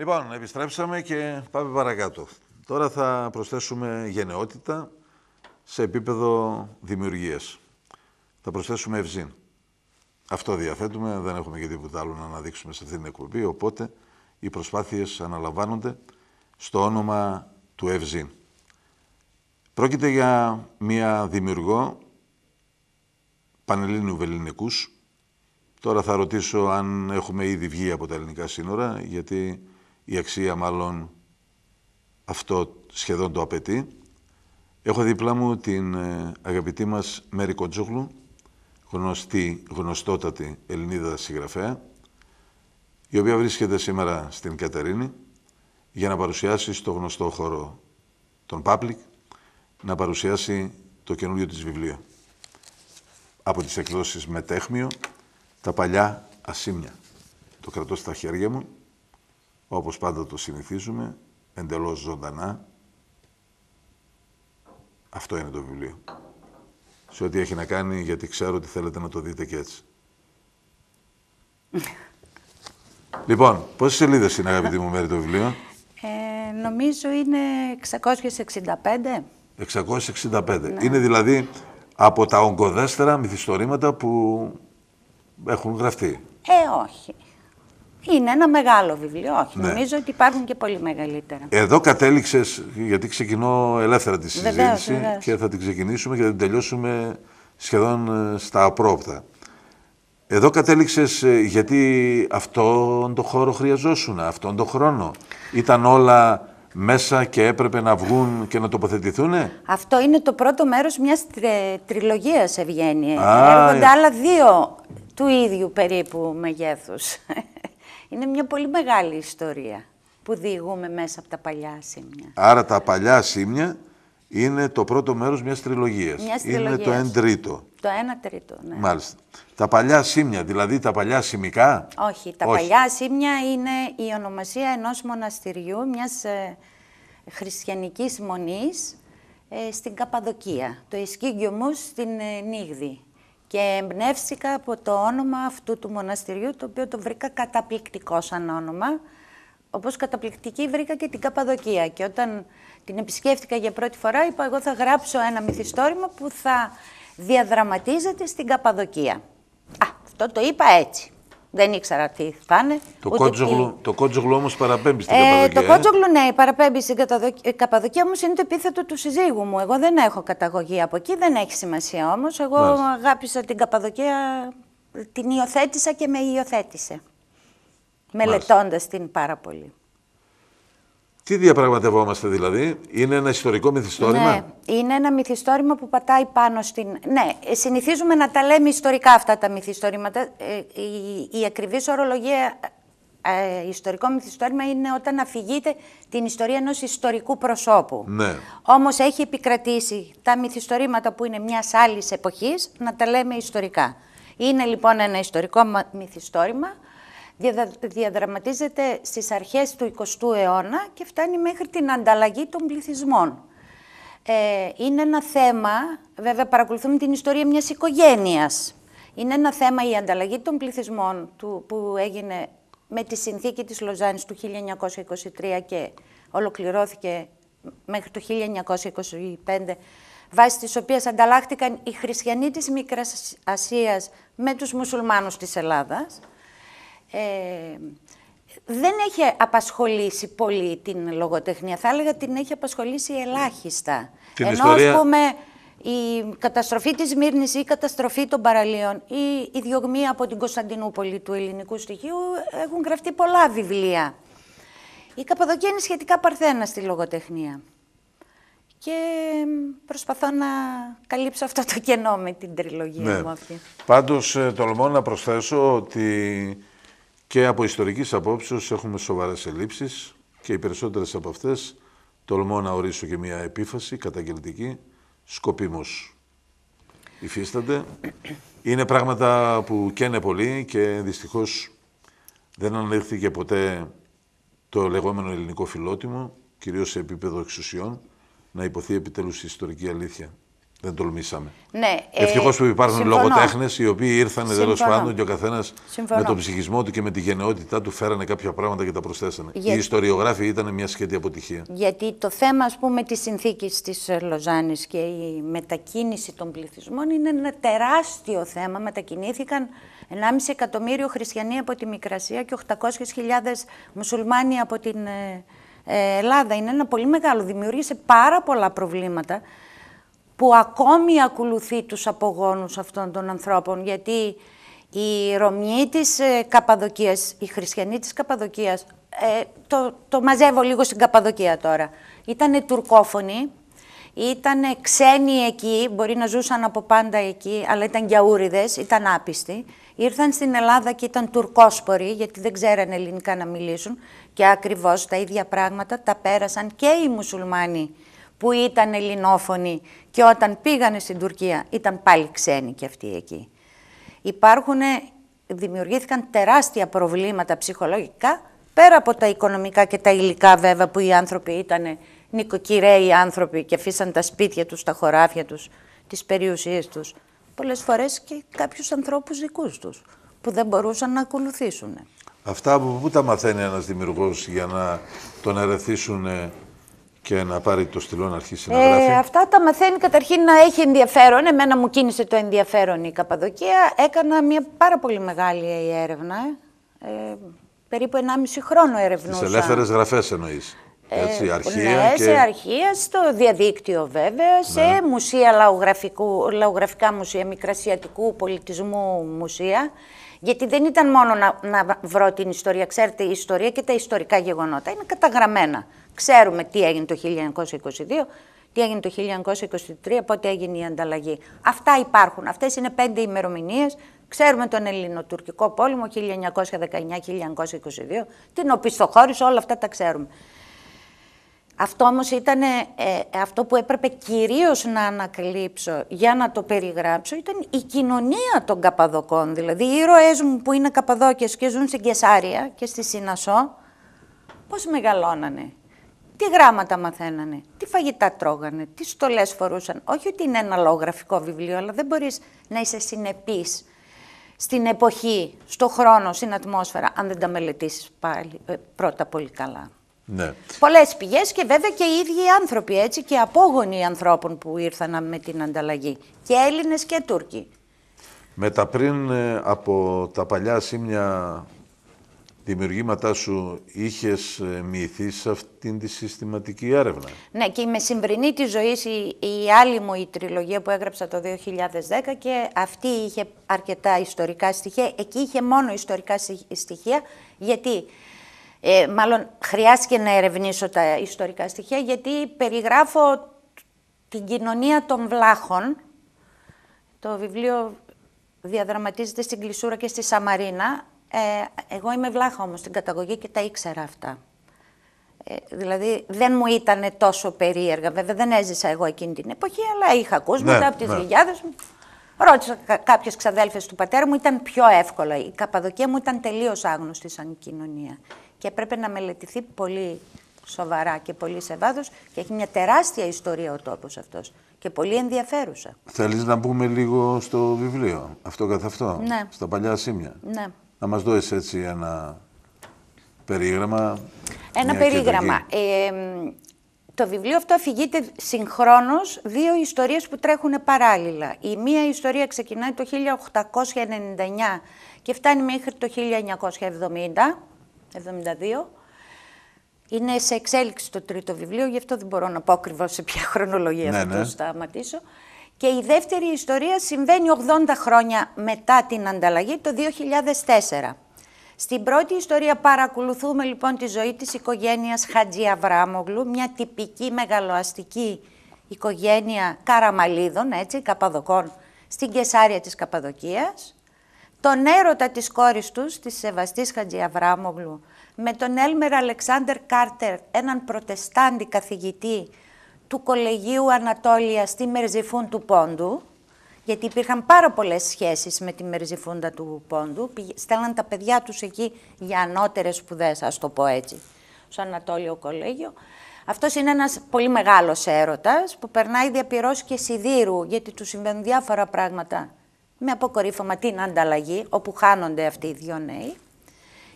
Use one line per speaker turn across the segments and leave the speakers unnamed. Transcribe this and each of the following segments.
Λοιπόν, επιστρέψαμε και πάμε παρακάτω. Τώρα θα προσθέσουμε γενναιότητα σε επίπεδο δημιουργίας. Θα προσθέσουμε ευζήν. Αυτό διαθέτουμε, δεν έχουμε και τίποτα άλλο να αναδείξουμε σε αυτήν την εκπομπή, οπότε οι προσπάθειες αναλαμβάνονται στο όνομα του ευζήν. Πρόκειται για μία δημιουργό Πανελλήνιου Βελληνικούς. Τώρα θα ρωτήσω αν έχουμε ήδη βγει από τα ελληνικά σύνορα, γιατί η αξία μάλλον αυτό σχεδόν το απαιτεί. Έχω δίπλα μου την ε, αγαπητή μας Μέρη Κοντζούγλου, γνωστή, γνωστότατη Ελληνίδα συγγραφέα, η οποία βρίσκεται σήμερα στην Κατερίνη για να παρουσιάσει στο γνωστό χώρο τον Public, να παρουσιάσει το καινούριο της βιβλίο από τις εκδόσεις Μετέχμιο, τα παλιά ασύμια, Το κρατώ στα χέρια μου όπως πάντα το συνηθίζουμε, εντελώς ζωντανά. Αυτό είναι το βιβλίο. Σε ό,τι έχει να κάνει, γιατί ξέρω ότι θέλετε να το δείτε και έτσι. λοιπόν, πόσες σελίδες είναι, αγαπητή μου μέρη, το βιβλίο?
Ε, νομίζω είναι
665. 665. Ναι. Είναι δηλαδή από τα ογκοδέστερα μυθιστορήματα που έχουν γραφτεί.
Ε, όχι. Είναι ένα μεγάλο βιβλίο, όχι. Ναι. Νομίζω ότι υπάρχουν και πολύ μεγαλύτερα.
Εδώ κατέληξες, γιατί ξεκινώ ελεύθερα τη συζήτηση και θα την ξεκινήσουμε και θα την τελειώσουμε σχεδόν ε, στα απρόπτα. Εδώ κατέληξες ε, γιατί αυτόν τον χώρο χρειαζόσουν, αυτόν τον χρόνο. Ήταν όλα μέσα και έπρεπε να βγουν και να τοποθετηθούν.
Αυτό είναι το πρώτο μέρος μιας τριλογίας ευγένεια. Έρχονται άλλα δύο του ίδιου περίπου μεγέθους. Είναι μια πολύ μεγάλη ιστορία που διηγούμε μέσα από τα παλιά σήμια.
Άρα τα παλιά σήμια είναι το πρώτο μέρος μιας τριλογίας. Μιας τριλογίας. Είναι το εν τρίτο.
Το ένα τρίτο, ναι.
Μάλιστα. Τα παλιά σήμια, δηλαδή τα παλιά σημικά.
Όχι, τα παλιά σήμια είναι η ονομασία ενός μοναστηριού, μιας ε, χριστιανικής μονής ε, στην Καπαδοκία. Το Ισκύγιο μου στην ε, Νίγδη και εμπνεύστηκα από το όνομα αυτού του μοναστηριού, το οποίο το βρήκα καταπληκτικό σαν όνομα. Όπως καταπληκτική βρήκα και την Καπαδοκία και όταν την επισκέφτηκα για πρώτη φορά είπα εγώ θα γράψω ένα μυθιστόρημα που θα διαδραματίζεται στην Καπαδοκία. Α, αυτό το είπα έτσι. Δεν ήξερα τι θα είναι. Το Κότζογλου,
το κότζογλου όμως παραπέμπει στην ε, Καπαδοκία. Το ε? Κότζογλου,
ναι, παραπέμπει στην Καπαδοκία. Ε, Καπαδοκία όμως είναι το επίθετο του συζύγου μου. Εγώ δεν έχω καταγωγή από εκεί, δεν έχει σημασία όμως. Εγώ αγάπησα την Καπαδοκία, την υιοθέτησα και με υιοθέτησε. Μελετώντας την πάρα πολύ.
Τι διαπραγματευόμαστε δηλαδή, είναι ένα ιστορικό μυθιστόρημα. Ναι,
είναι ένα μυθιστόρημα που πατάει πάνω στην. Ναι, συνηθίζουμε να τα λέμε ιστορικά αυτά τα μυθιστόρηματα. Ε, η, η ακριβής ορολογία ε, ιστορικό μυθιστόρημα είναι όταν αφηγείται την ιστορία ενός ιστορικού προσώπου. Ναι. Όμως έχει επικρατήσει τα μυθιστορήματα που είναι μιας άλλης εποχής να τα λέμε ιστορικά. Είναι λοιπόν ένα ιστορικό μυθιστόρημα διαδραματίζεται στις αρχές του 20ου αιώνα και φτάνει μέχρι την ανταλλαγή των πληθυσμών. Ε, είναι ένα θέμα, βέβαια παρακολουθούμε την ιστορία μιας οικογένειας. Είναι ένα θέμα η ανταλλαγή των πληθυσμών του, που έγινε με τη συνθήκη της Λοζάνης του 1923 και ολοκληρώθηκε μέχρι το 1925, βάσει της οποίας ανταλλάχθηκαν οι χριστιανοί της Μικράς Ασίας με τους μουσουλμάνους της Ελλάδας. Ε, δεν έχει απασχολήσει πολύ την λογοτεχνία. Θα έλεγα την έχει απασχολήσει ελάχιστα.
Ενώ, ιστορία... ας πούμε,
η καταστροφή της Μύρνης ή η καταστροφή των παραλίων ή η διωγμία από την Κωνσταντινούπολη του ελληνικού στοιχείου έχουν γραφτεί πολλά βιβλία. Η η διωγμη απο την κωνσταντινουπολη είναι σχετικά παρθένα στη λογοτεχνία. Και προσπαθώ να καλύψω αυτό το κενό με την τριλογία ναι. μου αυτή.
Πάντως ε, τολμώ να προσθέσω ότι και από ιστορικής απόψεως έχουμε σοβαρές ελλείψεις και οι περισσότερες από αυτές τολμώ να ορίσω και μια επίφαση καταγγελτική σκοπίμως. Υφίστανται. Είναι πράγματα που καίνε πολύ και δυστυχώς δεν ανέχθηκε ποτέ το λεγόμενο ελληνικό φιλότιμο, κυρίως σε επίπεδο εξουσιών, να υποθεί επιτέλους η ιστορική αλήθεια δεν τολμήσαμε. Ναι, ε, Ευτυχώς που υπάρχουν λογοτέχνες οι οποίοι ήρθαν τέλος πάντων και ο καθένας με τον ψυχισμό του και με τη γενναιότητά του φέρανε κάποια πράγματα και τα προσθέσανε. Η Οι ήταν μια σχέτη αποτυχία.
Γιατί το θέμα, ας πούμε, της συνθήκης της ε, Λοζάνης και η μετακίνηση των πληθυσμών είναι ένα τεράστιο θέμα. Μετακινήθηκαν 1,5 εκατομμύριο χριστιανοί από τη Μικρασία και 800.000 μουσουλμάνοι από την. Ε, Ελλάδα είναι ένα πολύ μεγάλο, δημιούργησε πάρα πολλά προβλήματα που ακόμη ακολουθεί τους απογόνους αυτών των ανθρώπων, γιατί οι Ρωμιοί της ε, Καπαδοκίας, οι Χριστιανοί της Καπαδοκίας, ε, το, μαζεύω λίγο στην Καπαδοκία τώρα, ήτανε τουρκόφωνοι, ήταν ξένοι εκεί, μπορεί να ζούσαν από πάντα εκεί, αλλά ήταν γιαούριδες, ήταν άπιστοι. Ήρθαν στην Ελλάδα και ήταν τουρκόσποροι, γιατί δεν ξέρανε ελληνικά να μιλήσουν και ακριβώς τα ίδια πράγματα τα πέρασαν και οι μουσουλμάνοι που ήταν ελληνόφωνοι και όταν πήγανε στην Τουρκία ήταν πάλι ξένοι και αυτοί εκεί. Υπάρχουν, δημιουργήθηκαν τεράστια προβλήματα ψυχολογικά, πέρα από τα οικονομικά και τα υλικά βέβαια που οι άνθρωποι ήταν νοικοκυρέοι άνθρωποι και αφήσαν τα σπίτια τους, τα χωράφια τους, τις περιουσίες τους. Πολλές φορές και κάποιους ανθρώπους δικούς τους που δεν μπορούσαν να ακολουθήσουν.
Αυτά από πού τα μαθαίνει ένας δημιουργός για να τον ερεθίσουν και να πάρει το στυλό να αρχίσει να ε, γράφει. Ε,
αυτά τα μαθαίνει καταρχήν να έχει ενδιαφέρον. Εμένα μου κίνησε το ενδιαφέρον η Καπαδοκία. Έκανα μια πάρα πολύ μεγάλη έρευνα. Ε, περίπου 1,5 χρόνο ερευνούσα. Σε ελεύθερες
γραφές εννοείς. Έτσι, ε, ναι, και... σε
αρχεία, στο διαδίκτυο βέβαια, ναι. σε μουσεία λαογραφικού, λαογραφικά μουσεία, μικρασιατικού πολιτισμού μουσεία. Γιατί δεν ήταν μόνο να, να βρω την ιστορία. Ξέρετε, η ιστορία και τα ιστορικά γεγονότα είναι καταγραμμένα. Ξέρουμε τι έγινε το 1922, τι έγινε το 1923, πότε έγινε η ανταλλαγή. Αυτά υπάρχουν. Αυτές είναι πέντε ημερομηνίες. Ξέρουμε τον Ελληνοτουρκικό πόλεμο 1919-1922, την οπισθοχώρηση, όλα αυτά τα ξέρουμε. Αυτό όμως ήταν ε, αυτό που έπρεπε κυρίως να ανακλείψω για να το περιγράψω ήταν η κοινωνία των Καπαδοκών. Δηλαδή οι ήρωές μου που είναι Καπαδόκες και ζουν στην Κεσάρια και στη Σύνασό, πώς μεγαλώνανε, τι γράμματα μαθαίνανε, τι φαγητά τρώγανε, τι στολές φορούσαν. Όχι ότι είναι ένα λογογραφικό βιβλίο, αλλά δεν μπορείς να είσαι συνεπής στην εποχή, στον χρόνο, στην ατμόσφαιρα, αν δεν τα μελετήσεις πάλι ε, πρώτα πολύ καλά. Ναι. Πολλές πηγές και βέβαια και οι ίδιοι άνθρωποι έτσι και απόγονοι ανθρώπων που ήρθαν με την ανταλλαγή. Και Έλληνες και Τούρκοι.
Μετά πριν ε, από τα παλιά σήμια δημιουργήματάς σου είχες ε, μοιηθείς σε αυτήν τη συστηματική έρευνα.
Ναι, και η μεσημβρινή της ζωής, η, η, άλλη μου η τριλογία που έγραψα το 2010 και αυτή είχε αρκετά ιστορικά στοιχεία. Εκεί είχε μόνο ιστορικά στοιχεία, γιατί ε, μάλλον χρειάστηκε να ερευνήσω τα ιστορικά στοιχεία γιατί περιγράφω την κοινωνία των βλάχων. Το βιβλίο διαδραματίζεται στην Κλεισούρα και στη Σαμαρίνα. Ε, εγώ είμαι βλάχα όμως στην καταγωγή και τα ήξερα αυτά. Ε, δηλαδή δεν μου ήταν τόσο περίεργα. Βέβαια δεν έζησα εγώ εκείνη την εποχή, αλλά είχα ακούσματα ναι, από τις ναι. δουλειάδες μου. Ρώτησα κάποιες ξαδέλφες του πατέρα μου, ήταν πιο εύκολα. Η Καπαδοκία μου ήταν τελείως άγνωστη σαν κοινωνία και πρέπει να μελετηθεί πολύ σοβαρά και πολύ σε και έχει μια τεράστια ιστορία ο τόπος αυτός και πολύ ενδιαφέρουσα.
Θέλεις να μπούμε λίγο στο βιβλίο, αυτό καθ' αυτό, ναι. στα παλιά σήμια. Ναι. Να μας δώσεις έτσι ένα περίγραμμα.
Ένα περίγραμμα. το βιβλίο αυτό αφηγείται συγχρόνως δύο ιστορίες που τρέχουν παράλληλα. Η μία ιστορία ξεκινάει το 1899 και φτάνει μέχρι το 1970 72. Είναι σε εξέλιξη το τρίτο βιβλίο, γι' αυτό δεν μπορώ να πω ακριβώς σε ποια χρονολογία ναι, θα ναι. το σταματήσω. Και η δεύτερη ιστορία συμβαίνει 80 χρόνια μετά την ανταλλαγή, το 2004. Στην πρώτη ιστορία παρακολουθούμε λοιπόν τη ζωή της οικογένειας Χατζή Αβράμογλου, μια τυπική μεγαλοαστική οικογένεια καραμαλίδων, έτσι, καπαδοκών, στην Κεσάρια της Καπαδοκίας τον έρωτα της κόρης τους, της Σεβαστής Χατζιαβράμογλου, με τον Έλμερ Αλεξάνδερ Κάρτερ, έναν προτεστάντη καθηγητή του Κολεγίου Ανατόλια στη Μερζιφούν του Πόντου, γιατί υπήρχαν πάρα πολλές σχέσεις με τη Μερζιφούντα του Πόντου, στέλναν τα παιδιά τους εκεί για ανώτερες σπουδές, ας το πω έτσι, στο Ανατόλιο Κολέγιο. Αυτός είναι ένας πολύ μεγάλος έρωτας που περνάει διαπυρός και σιδήρου, γιατί του συμβαίνουν διάφορα πράγματα με αποκορύφωμα την ανταλλαγή, όπου χάνονται αυτοί οι δύο νέοι.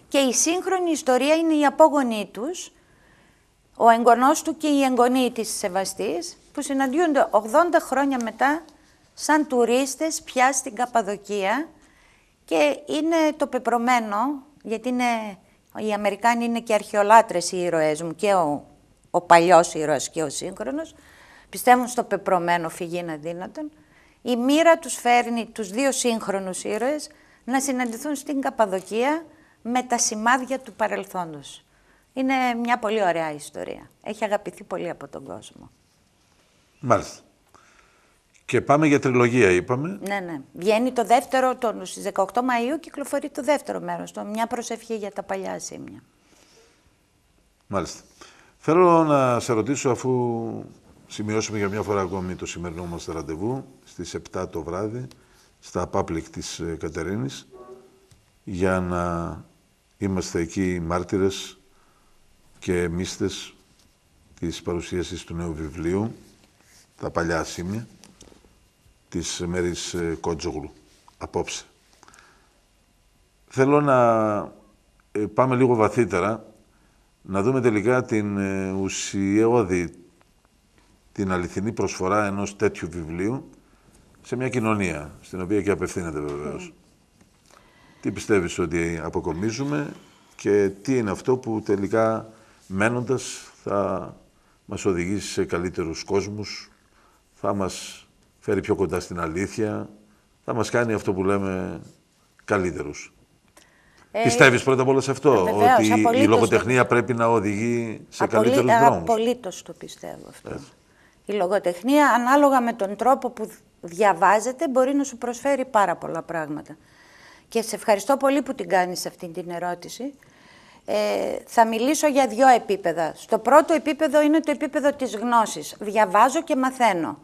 Και η σύγχρονη ιστορία είναι η απόγονή τους, ο εγγονός του και η εγγονή της Σεβαστής, που συναντιούνται 80 χρόνια μετά σαν τουρίστες πια στην Καπαδοκία και είναι το πεπρωμένο, γιατί είναι, οι Αμερικάνοι είναι και αρχαιολάτρες οι ήρωές μου και ο, ο παλιός ήρωας και ο σύγχρονος, πιστεύουν στο πεπρωμένο φυγήν αδύνατον, η μοίρα τους φέρνει τους δύο σύγχρονους ήρωες να συναντηθούν στην Καπαδοκία με τα σημάδια του παρελθόντος. Είναι μια πολύ ωραία ιστορία. Έχει αγαπηθεί πολύ από τον κόσμο.
Μάλιστα. Και πάμε για τριλογία, είπαμε.
Ναι, ναι. Βγαίνει το δεύτερο, το, στις 18 Μαΐου κυκλοφορεί το δεύτερο μέρος. Το μια προσευχή για τα παλιά σήμια.
Μάλιστα. Θέλω να σε ρωτήσω αφού σημειώσουμε για μια φορά ακόμη το σημερινό μας ραντεβού στις 7 το βράδυ στα public της ε, Κατερίνης για να είμαστε εκεί μάρτυρες και μίστες της παρουσίασης του νέου βιβλίου «Τα παλιά σημεία» της Μέρης ε, Κότζογλου απόψε. Θέλω να ε, πάμε λίγο βαθύτερα να δούμε τελικά την ουσιώδη την αληθινή προσφορά ενός τέτοιου βιβλίου σε μια κοινωνία, στην οποία και απευθύνεται βεβαίως. Τι πιστεύεις ότι αποκομίζουμε και τι είναι αυτό που τελικά μένοντας θα μας οδηγήσει σε καλύτερους κόσμους, θα μας φέρει πιο κοντά στην αλήθεια, θα μας κάνει αυτό που λέμε καλύτερους. Ε, πιστεύεις Πιστεύει πρώτα απ' όλα σε αυτό, ότι η λογοτεχνία πρέπει να οδηγεί σε καλύτερους δρόμους.
Απολύτως το πιστεύω αυτό. Η λογοτεχνία, ανάλογα με τον τρόπο που διαβάζεται, μπορεί να σου προσφέρει πάρα πολλά πράγματα. Και σε ευχαριστώ πολύ που την κάνεις αυτή την ερώτηση. Ε, θα μιλήσω για δύο επίπεδα. Στο πρώτο επίπεδο είναι το επίπεδο της γνώσης. Διαβάζω και μαθαίνω.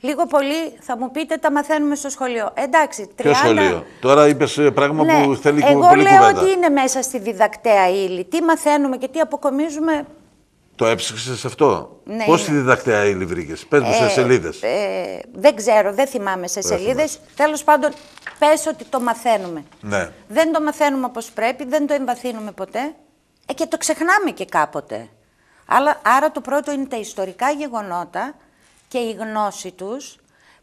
Λίγο πολύ θα μου πείτε τα μαθαίνουμε στο σχολείο. Εντάξει, τριάντα... Ποιο σχολείο.
Τώρα είπες ε, πράγμα ναι, που θέλει Εγώ λέω κουβέντα. ότι είναι
μέσα στη διδακτέα ύλη. Τι μαθαίνουμε και τι αποκομίζουμε
το σε αυτό. Ναι, ναι. τη είναι. διδακτέα ύλη μου σε ε, σελίδες.
Ε, δεν ξέρω, δεν θυμάμαι σε σελίδε. Τέλος πάντων, πες ότι το μαθαίνουμε. Ναι. Δεν το μαθαίνουμε όπως πρέπει, δεν το εμβαθύνουμε ποτέ ε, και το ξεχνάμε και κάποτε. Άρα, άρα το πρώτο είναι τα ιστορικά γεγονότα και η γνώση τους,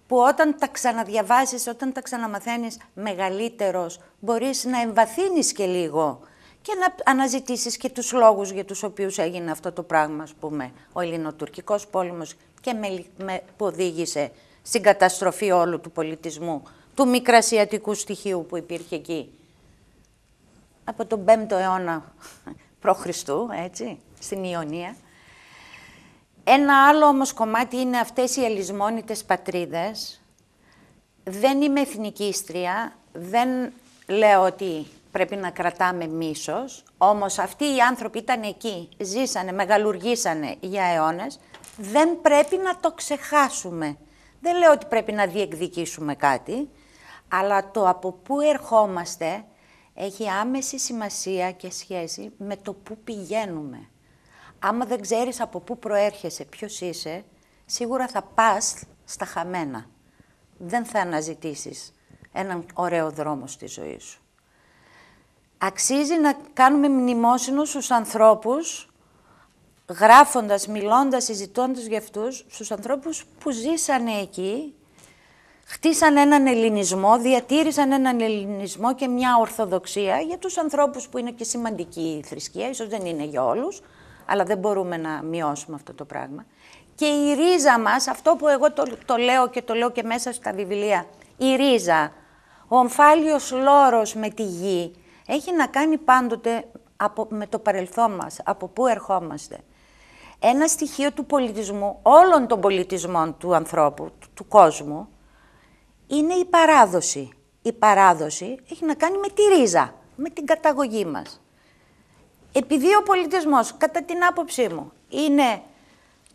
που όταν τα ξαναδιαβάζεις, όταν τα ξαναμαθαίνεις μεγαλύτερος, μπορείς να εμβαθύνεις και λίγο και να αναζητήσεις και τους λόγους για τους οποίους έγινε αυτό το πράγμα, ας πούμε, ο ελληνοτουρκικός πόλεμος και με, που οδήγησε στην καταστροφή όλου του πολιτισμού, του μικρασιατικού στοιχείου που υπήρχε εκεί. Από τον 5ο αιώνα π.Χ., έτσι, στην Ιωνία. Ένα άλλο όμως κομμάτι είναι αυτές οι ελισμόνιτες πατρίδες. Δεν είμαι ιστρία, δεν λέω ότι πρέπει να κρατάμε μίσος, όμως αυτοί οι άνθρωποι ήταν εκεί, ζήσανε, μεγαλουργήσανε για αιώνες, δεν πρέπει να το ξεχάσουμε. Δεν λέω ότι πρέπει να διεκδικήσουμε κάτι, αλλά το από πού ερχόμαστε έχει άμεση σημασία και σχέση με το πού πηγαίνουμε. Άμα δεν ξέρεις από πού προέρχεσαι, ποιος είσαι, σίγουρα θα πας στα χαμένα. Δεν θα αναζητήσεις έναν ωραίο δρόμο στη ζωή σου αξίζει να κάνουμε μνημόσυνο στους ανθρώπους, γράφοντας, μιλώντας, συζητώντας για αυτούς, στους ανθρώπους που ζήσανε εκεί, χτίσαν έναν ελληνισμό, διατήρησαν έναν ελληνισμό και μια ορθοδοξία για τους ανθρώπους που είναι και σημαντική η θρησκεία, ίσως δεν είναι για όλους, αλλά δεν μπορούμε να μειώσουμε αυτό το πράγμα. Και η ρίζα μας, αυτό που εγώ το, το λέω και το λέω και μέσα στα βιβλία, η ρίζα, ο ομφάλιος λόρος με τη γη, έχει να κάνει πάντοτε από, με το παρελθόν μας, από πού ερχόμαστε. Ένα στοιχείο του πολιτισμού, όλων των πολιτισμών του ανθρώπου, του, του κόσμου, είναι η παράδοση. Η παράδοση έχει να κάνει με τη ρίζα, με την καταγωγή μας. Επειδή ο πολιτισμός, κατά την άποψή μου, είναι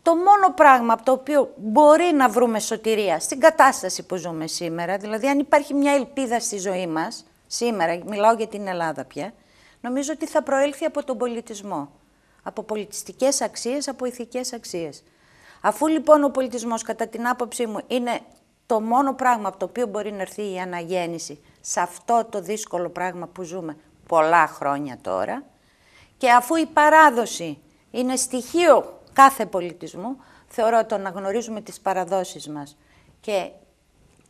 το μόνο πράγμα από το οποίο μπορεί να βρούμε σωτηρία στην κατάσταση που ζούμε σήμερα, δηλαδή αν υπάρχει μια ελπίδα στη ζωή μας, σήμερα, μιλάω για την Ελλάδα πια, νομίζω ότι θα προέλθει από τον πολιτισμό. Από πολιτιστικές αξίες, από ηθικές αξίες. Αφού λοιπόν ο πολιτισμός, κατά την άποψή μου, είναι το μόνο πράγμα από το οποίο μπορεί να έρθει η αναγέννηση σε αυτό το δύσκολο πράγμα που ζούμε πολλά χρόνια τώρα, και αφού η παράδοση είναι στοιχείο κάθε πολιτισμού, θεωρώ το να γνωρίζουμε τις παραδόσεις μας και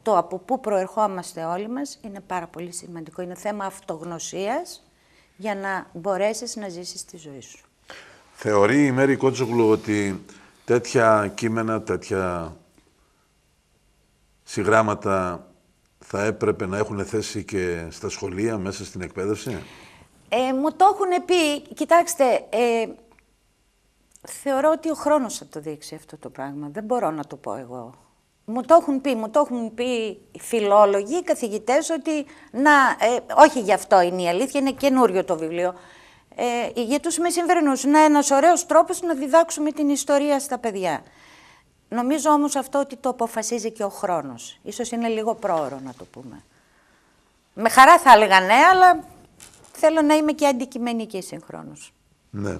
το από πού προερχόμαστε όλοι μας είναι πάρα πολύ σημαντικό. Είναι θέμα αυτογνωσίας για να μπορέσεις να ζήσεις τη ζωή σου.
Θεωρεί η Μέρη Κότσογλου ότι τέτοια κείμενα, τέτοια συγγράμματα θα έπρεπε να έχουν θέση και στα σχολεία, μέσα στην εκπαίδευση.
Ε, μου το έχουν πει, κοιτάξτε, ε, θεωρώ ότι ο χρόνος θα το δείξει αυτό το πράγμα. Δεν μπορώ να το πω εγώ μου το έχουν πει, μου το έχουν πει φιλόλογοι, καθηγητές, ότι να, ε, όχι γι' αυτό είναι η αλήθεια, είναι καινούριο το βιβλίο. Ε, για τους μεσημβρινούς, να ένας ωραίος τρόπος να διδάξουμε την ιστορία στα παιδιά. Νομίζω όμως αυτό ότι το αποφασίζει και ο χρόνος. Ίσως είναι λίγο πρόωρο να το πούμε. Με χαρά θα έλεγα ναι, αλλά θέλω να είμαι και αντικειμενική συγχρόνως.
Ναι.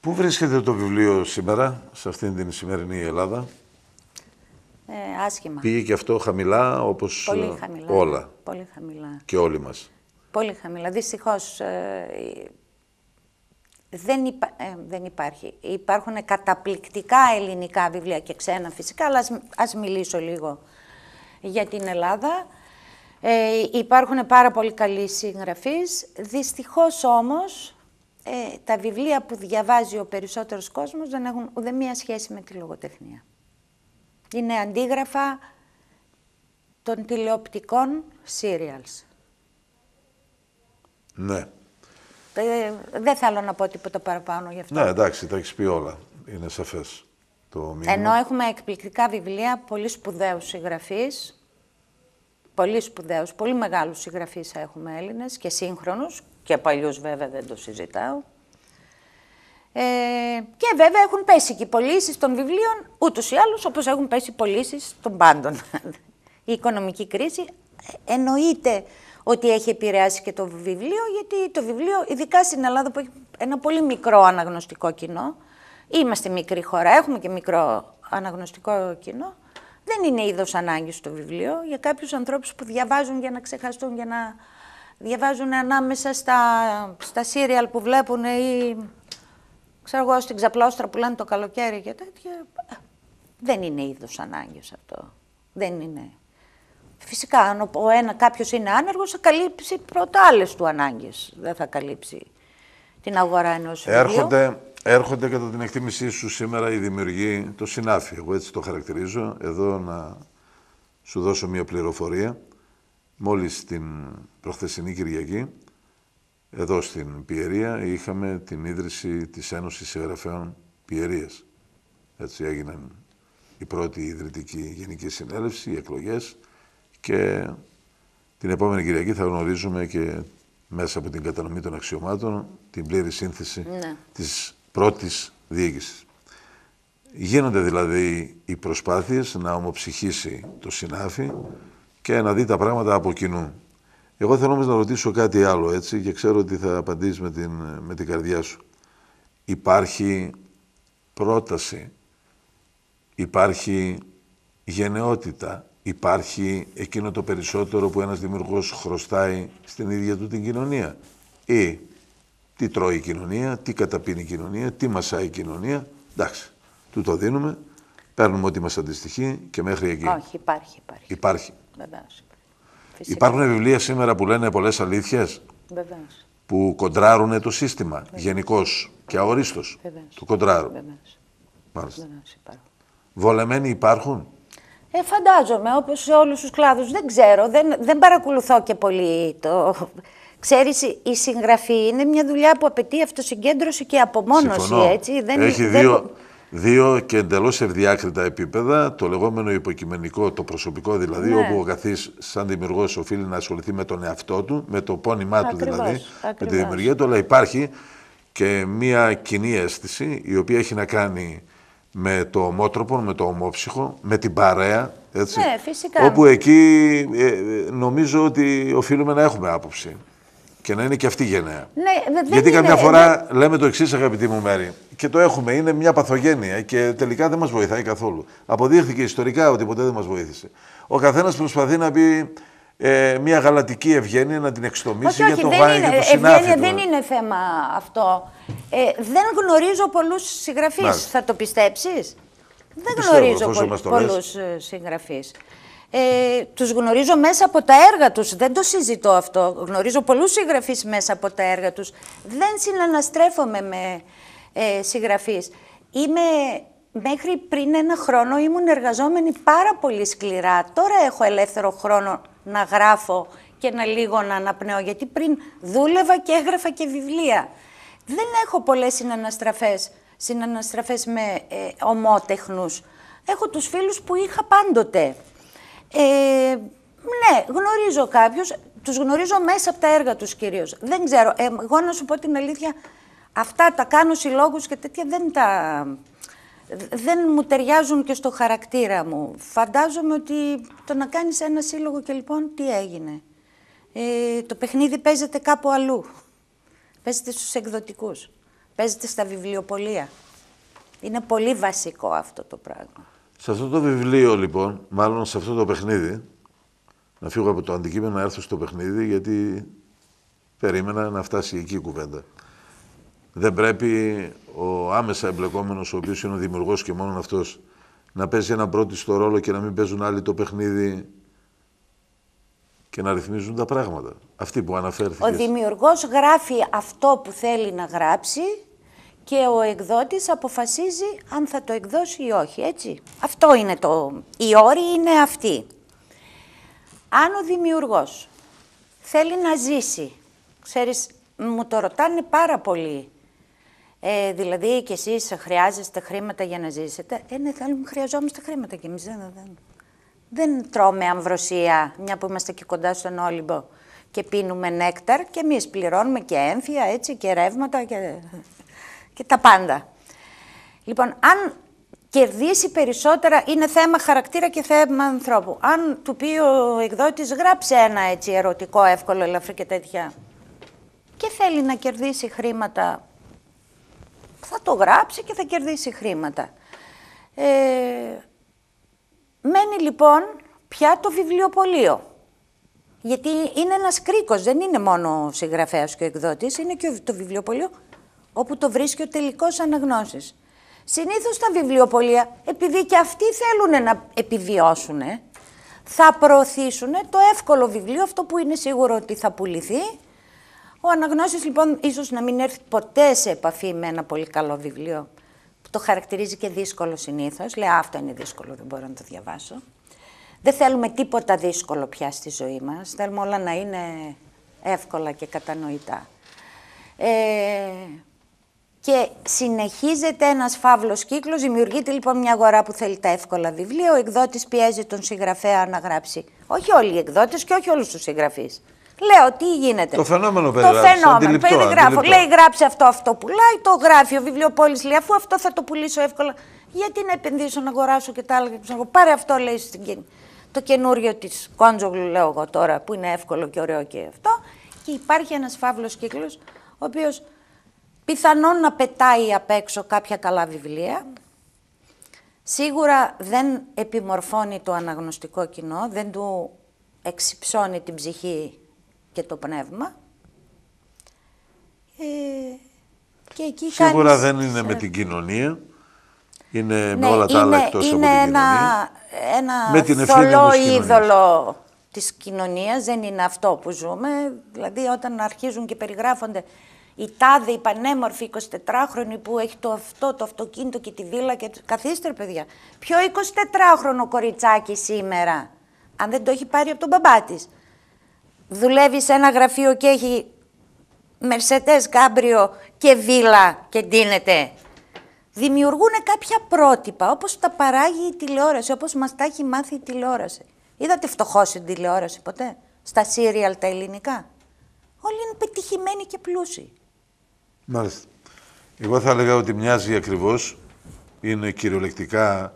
Πού βρίσκεται το βιβλίο σήμερα, σε αυτήν την σημερινή Ελλάδα.
Ε, άσχημα. Πήγε και
αυτό χαμηλά όπως ε, όλα. Πολύ χαμηλά. Και όλοι μας.
Πολύ χαμηλά. Δυστυχώς ε, δεν, υπάρχει. Υπάρχουν καταπληκτικά ελληνικά βιβλία και ξένα φυσικά, αλλά ας, μιλήσω λίγο για την Ελλάδα. Ε, υπάρχουν πάρα πολύ καλοί συγγραφείς. Δυστυχώς όμως τα βιβλία που διαβάζει ο περισσότερος κόσμος δεν έχουν ούτε μία σχέση με τη λογοτεχνία. Είναι αντίγραφα των τηλεοπτικών serials. Ναι. Ε, δεν θέλω να πω τίποτα παραπάνω γι' αυτό. Ναι,
εντάξει, τα έχεις πει όλα. Είναι σαφές το μήνυμα. Ενώ
έχουμε εκπληκτικά βιβλία πολύ σπουδαίους συγγραφείς. Πολύ σπουδαίους, πολύ μεγάλους συγγραφείς έχουμε Έλληνες και σύγχρονους και παλιούς βέβαια δεν το συζητάω. Ε, και βέβαια έχουν πέσει και οι πωλήσεις των βιβλίων ούτως ή άλλως όπως έχουν πέσει οι πωλήσεις των πάντων. Η οικονομική κρίση εννοείται ότι έχει επηρεάσει και το βιβλίο, γιατί το βιβλίο, ειδικά στην Ελλάδα που έχει ένα πολύ μικρό αναγνωστικό κοινό, είμαστε μικρή χώρα, έχουμε και μικρό αναγνωστικό κοινό, δεν είναι είδος ανάγκης το βιβλίο. Για κάποιους ανθρώπους που διαβάζουν για να ξεχαστούν, για να διαβάζουν ανάμεσα στα, στα σύριαλ που βλέπουν ή ξέρω εγώ, στην ξαπλώστρα που λένε το καλοκαίρι και τέτοια. Δεν είναι είδο ανάγκης αυτό. Δεν είναι. Φυσικά, αν ο ένα κάποιος είναι άνεργος, θα καλύψει πρώτα άλλε του ανάγκε. Δεν θα καλύψει την αγορά ενός Έρχονται,
έρχονται κατά την εκτίμησή σου σήμερα οι δημιουργοί, το συνάφι. Εγώ έτσι το χαρακτηρίζω. Εδώ να σου δώσω μια πληροφορία. μόλις την προχθεσινή Κυριακή, εδώ στην Πιερία είχαμε την ίδρυση της Ένωσης Συγγραφέων Πιερίας. Έτσι έγιναν η πρώτη ιδρυτική γενική συνέλευσης, οι εκλογές και την επόμενη Κυριακή θα γνωρίζουμε και μέσα από την κατανομή των αξιωμάτων την πλήρη σύνθεση ναι. της πρώτης διοίκησης. Γίνονται δηλαδή οι προσπάθειες να ομοψυχήσει το συνάφι και να δει τα πράγματα από κοινού. Εγώ θέλω όμως να ρωτήσω κάτι άλλο έτσι και ξέρω ότι θα απαντήσεις με την, με την καρδιά σου. Υπάρχει πρόταση, υπάρχει γενναιότητα, υπάρχει εκείνο το περισσότερο που ένας δημιουργός χρωστάει στην ίδια του την κοινωνία. Ή τι τρώει η κοινωνία, τι καταπίνει η κοινωνία, τι μασάει η κοινωνία. Εντάξει, του το δίνουμε, παίρνουμε ό,τι μας αντιστοιχεί και μέχρι εκεί. Όχι, υπάρχει, υπάρχει. Υπάρχει.
Βεβαίως. Υπάρχουν
βιβλία σήμερα που λένε πολλές αλήθειες. Που κοντράρουν το σύστημα γενικώς και αορίστω. Του κοντράρουν. Μάλιστα. Βολεμένοι υπάρχουν.
Ε, φαντάζομαι, όπως σε όλους τους κλάδους. Δεν ξέρω, δεν, δεν παρακολουθώ και πολύ το. Ξέρεις, η συγγραφή είναι μια δουλειά που απαιτεί αυτοσυγκέντρωση και απομόνωση, έτσι. Δεν, Έχει δύο,
Δύο και εντελώς ευδιάκριτα επίπεδα, το λεγόμενο υποκειμενικό, το προσωπικό δηλαδή, ναι. όπου ο καθή, σαν δημιουργός, οφείλει να ασχοληθεί με τον εαυτό του, με το πόνημά του δηλαδή, με τη δημιουργία του. Αλλά υπάρχει και μία κοινή αίσθηση, η οποία έχει να κάνει με το ομότροπο, με το ομόψυχο, με την παρέα. Έτσι, ναι, φυσικά. Όπου εκεί ε, ε, νομίζω ότι οφείλουμε να έχουμε άποψη. Και να είναι και αυτή γενναία.
Ναι, Γιατί καμιά ε, φορά
λέμε το εξής, αγαπητή μου Μέρη, και το έχουμε, είναι μια παθογένεια και τελικά δεν μας βοηθάει καθόλου. Αποδείχθηκε ιστορικά ότι ποτέ δεν μας βοήθησε. Ο καθένας προσπαθεί να πει ε, μια γαλατική ευγένεια να την εξτομίσει για το βάρη και το ε, συνάφι. Ευγένεια δεν
είναι θέμα αυτό. δεν γνωρίζω πολλούς συγγραφείς, θα το πιστέψεις. Δεν γνωρίζω πολλούς συγγραφείς ε, τους γνωρίζω μέσα από τα έργα τους. Δεν το συζητώ αυτό. Γνωρίζω πολλούς συγγραφείς μέσα από τα έργα τους. Δεν συναναστρέφομαι με ε, συγγραφείς. Είμαι, μέχρι πριν ένα χρόνο ήμουν εργαζόμενη πάρα πολύ σκληρά. Τώρα έχω ελεύθερο χρόνο να γράφω και να λίγο να αναπνέω, γιατί πριν δούλευα και έγραφα και βιβλία. Δεν έχω πολλές συναναστραφές, συναναστραφές με ε, ομότεχνους. Έχω τους φίλους που είχα πάντοτε. Ε, ναι, γνωρίζω κάποιους. Τους γνωρίζω μέσα από τα έργα τους κυρίως. Δεν ξέρω. Ε, εγώ να σου πω την αλήθεια, αυτά τα κάνω συλλόγους και τέτοια δεν τα. Δεν μου ταιριάζουν και στο χαρακτήρα μου. Φαντάζομαι ότι το να κάνεις ένα σύλλογο και λοιπόν τι έγινε. Ε, το παιχνίδι παίζεται κάπου αλλού. Παίζεται στους εκδοτικούς. Παίζεται στα βιβλιοπολία. Είναι πολύ βασικό αυτό το πράγμα.
Σε αυτό το βιβλίο, λοιπόν, μάλλον σε αυτό το παιχνίδι, να φύγω από το αντικείμενο να έρθω στο παιχνίδι, γιατί περίμενα να φτάσει εκεί η κουβέντα. Δεν πρέπει ο άμεσα εμπλεκόμενος, ο οποίος είναι ο δημιουργός και μόνο αυτός, να παίζει ένα πρώτη στο ρόλο και να μην παίζουν άλλοι το παιχνίδι και να ρυθμίζουν τα πράγματα. Αυτή που αναφέρθηκες. Ο
δημιουργός γράφει αυτό που θέλει να γράψει και ο εκδότης αποφασίζει αν θα το εκδώσει ή όχι, έτσι. Αυτό είναι το... η όρη είναι αυτή. Αν ο δημιουργός θέλει να ζήσει, ξέρεις, μου το ρωτάνε πάρα πολύ. Ε, δηλαδή, κι εσείς χρειάζεστε χρήματα για να ζήσετε. Ε, ναι, θέλουμε, χρειαζόμαστε χρήματα κι εμείς. Δεν, δεν, δεν τρώμε αμβροσία, μια που είμαστε και κοντά στον Όλυμπο και πίνουμε νέκταρ και εμείς πληρώνουμε και έμφυα, έτσι, και ρεύματα και και τα πάντα. Λοιπόν, αν κερδίσει περισσότερα, είναι θέμα χαρακτήρα και θέμα ανθρώπου. Αν του πει ο εκδότης, γράψε ένα έτσι ερωτικό, εύκολο, ελαφρύ και τέτοια, και θέλει να κερδίσει χρήματα, θα το γράψει και θα κερδίσει χρήματα. Ε, μένει λοιπόν πια το βιβλιοπωλείο. Γιατί είναι ένας κρίκος, δεν είναι μόνο ο συγγραφέας και ο εκδότης, είναι και το βιβλιοπωλείο όπου το βρίσκει ο τελικός αναγνώστης. Συνήθως τα βιβλιοπολία, επειδή και αυτοί θέλουν να επιβιώσουν, θα προωθήσουν το εύκολο βιβλίο, αυτό που είναι σίγουρο ότι θα πουληθεί. Ο αναγνώστης λοιπόν ίσως να μην έρθει ποτέ σε επαφή με ένα πολύ καλό βιβλίο, που το χαρακτηρίζει και δύσκολο συνήθως. Λέει αυτό είναι δύσκολο, δεν μπορώ να το διαβάσω. Δεν θέλουμε τίποτα δύσκολο πια στη ζωή μας, θέλουμε όλα να είναι εύκολα και κατανοητά. Ε, και συνεχίζεται ένας φαύλος κύκλος. Δημιουργείται λοιπόν μια αγορά που θέλει τα εύκολα βιβλία. Ο εκδότης πιέζει τον συγγραφέα να γράψει. Όχι όλοι οι εκδότες και όχι όλους τους συγγραφείς. Λέω τι γίνεται. Το φαινόμενο βέβαια. Το φαινόμενο. γράφω. Λέει γράψει αυτό, αυτό πουλάει. Το γράφει ο βιβλιοπόλης. Λέει αφού αυτό θα το πουλήσω εύκολα. Γιατί να επενδύσω, να αγοράσω και τα άλλα. Πάρε αυτό, λέει στην Το καινούριο της Κόντζογλου, λέω εγώ τώρα, που είναι εύκολο και ωραίο και αυτό. Και υπάρχει ένας φαύλος κύκλος, ο οποίος Πιθανόν να πετάει απ' έξω κάποια καλά βιβλία. Σίγουρα δεν επιμορφώνει το αναγνωστικό κοινό, δεν του εξυψώνει την ψυχή και το πνεύμα. Ε, και εκεί Σίγουρα δεν είναι με την
κοινωνία, είναι ναι, με όλα τα άλλα εκτός είναι από
ένα, κοινωνία. ένα θολό είδωλο της κοινωνίας, δεν είναι αυτό που ζούμε. Δηλαδή όταν αρχίζουν και περιγράφονται η τάδε, η πανέμορφη 24χρονη που έχει το αυτό, το αυτοκίνητο και τη βίλα. Και... Καθίστε, παιδιά. Ποιο 24χρονο κοριτσάκι σήμερα, αν δεν το έχει πάρει από τον μπαμπά της. Δουλεύει σε ένα γραφείο και έχει μερσετέ, κάμπριο και βίλα και ντύνεται. Δημιουργούν κάποια πρότυπα, όπως τα παράγει η τηλεόραση, όπως μας τα έχει μάθει η τηλεόραση. Είδατε φτωχό στην τηλεόραση ποτέ, στα σύριαλ τα ελληνικά. Όλοι είναι πετυχημένοι και πλούσιοι.
Μάλιστα. Εγώ θα έλεγα ότι μοιάζει ακριβώς, είναι κυριολεκτικά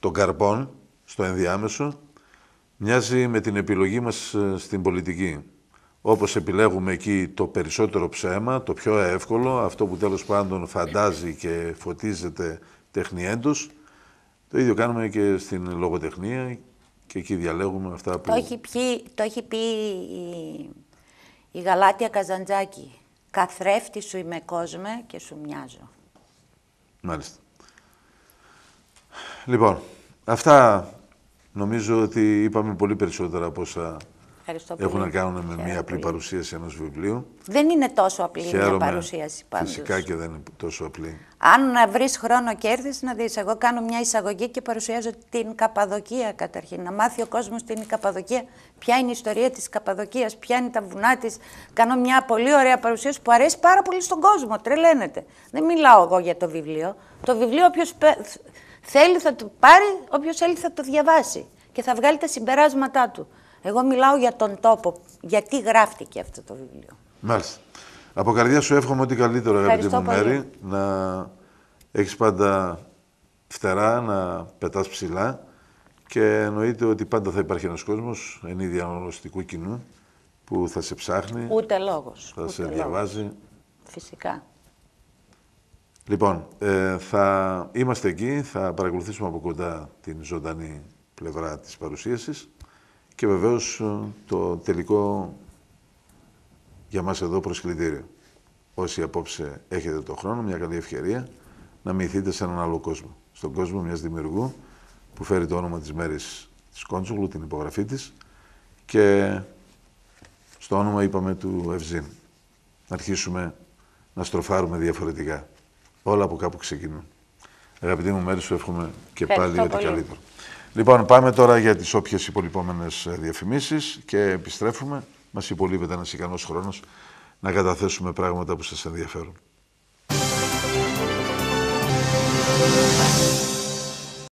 των καρπών στο ενδιάμεσο, μοιάζει με την επιλογή μας ε, στην πολιτική. Όπως επιλέγουμε εκεί το περισσότερο ψέμα, το πιο εύκολο, αυτό που τέλος πάντων φαντάζει και φωτίζεται τεχνιέντος, το ίδιο κάνουμε και στην λογοτεχνία και εκεί διαλέγουμε αυτά που... Το έχει,
πει, το η, η Γαλάτια Καζαντζάκη καθρέφτη σου είμαι κόσμε και σου μοιάζω.
Μάλιστα. Λοιπόν, αυτά νομίζω ότι είπαμε πολύ περισσότερα από όσα Ευχαριστώ πολύ. Έχουν να κάνουν με μια απλή παρουσίαση ενός βιβλίου.
Δεν είναι τόσο απλή μια παρουσίαση πάντως. Φυσικά και
δεν είναι τόσο απλή.
Αν βρεις χρόνο και έρθεις να δεις, εγώ κάνω μια εισαγωγή και παρουσιάζω την Καπαδοκία καταρχήν. Να μάθει ο κόσμος την Καπαδοκία, ποια είναι η ιστορία της Καπαδοκίας, ποια είναι τα βουνά της. Κάνω μια πολύ ωραία παρουσίαση που αρέσει πάρα πολύ στον κόσμο. Τρελαίνεται. Δεν μιλάω εγώ για το βιβλίο. Το βιβλίο, όποιος θέλει θα το πάρει, όποιος θέλει θα το διαβάσει και θα βγάλει τα συμπεράσματά του. Εγώ μιλάω για τον τόπο. Γιατί γράφτηκε αυτό το βιβλίο.
Μάλιστα. Από καρδιά σου εύχομαι ό,τι καλύτερο, αγαπητή μου Μέρη. Να έχεις πάντα φτερά, να πετάς ψηλά. Και εννοείται ότι πάντα θα υπάρχει ένας κόσμος, εν είδη αναγνωστικού κοινού, που θα σε ψάχνει. Ούτε λόγος. Θα σε διαβάζει. Φυσικά. Λοιπόν, ε, θα είμαστε εκεί, θα παρακολουθήσουμε από κοντά την ζωντανή πλευρά της παρουσίασης και βεβαίως ε, το τελικό για μας εδώ προσκλητήριο. Όσοι απόψε έχετε το χρόνο, μια καλή ευκαιρία να μοιηθείτε σε έναν άλλο κόσμο. Στον κόσμο μιας δημιουργού που φέρει το όνομα της μέρης της Κόντσογλου, την υπογραφή της και στο όνομα είπαμε του Ευζήν. Να αρχίσουμε να στροφάρουμε διαφορετικά. Όλα από κάπου ξεκινούν. Αγαπητοί μου μέρη σου εύχομαι και πάλι ό,τι καλύτερο. Λοιπόν, πάμε τώρα για τις όποιες υπολοιπόμενες ε, διαφημίσεις και επιστρέφουμε. Μας υπολείπεται ένας ικανός χρόνος να καταθέσουμε πράγματα που σας ενδιαφέρουν.